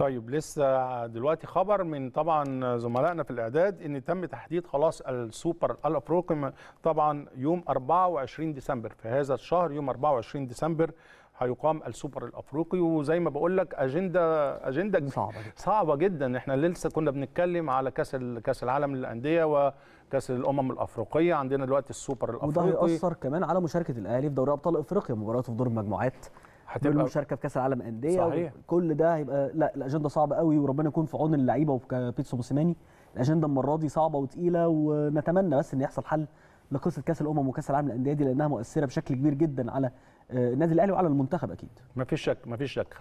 طيب لسه دلوقتي خبر من طبعا زملائنا في الاعداد ان تم تحديد خلاص السوبر الافريقي طبعا يوم 24 ديسمبر في هذا الشهر يوم 24 ديسمبر هيقام السوبر الافريقي وزي ما بقول لك اجنده اجنده صعبه جدا صعبه جدا احنا لسه كنا بنتكلم على كاس كاس العالم للانديه وكاس الامم الافريقيه عندنا دلوقتي السوبر الافريقي وده هيأثر كمان على مشاركه الاهلي في دوري ابطال افريقيا مباراته في دور المجموعات هتبقى بالمشاركه في كاس العالم انديه صحيح كل ده هيبقى لا الاجنده صعبه قوي وربنا يكون في عون اللعيبه وبيتسو موسيماني الاجنده المره دي صعبه وتقيله ونتمنى بس ان يحصل حل لقصه كاس الامم وكاس العالم للانديه دي لانها مؤثره بشكل كبير جدا على آه، النادي الاهلي وعلى المنتخب اكيد مفيش شك مفيش شك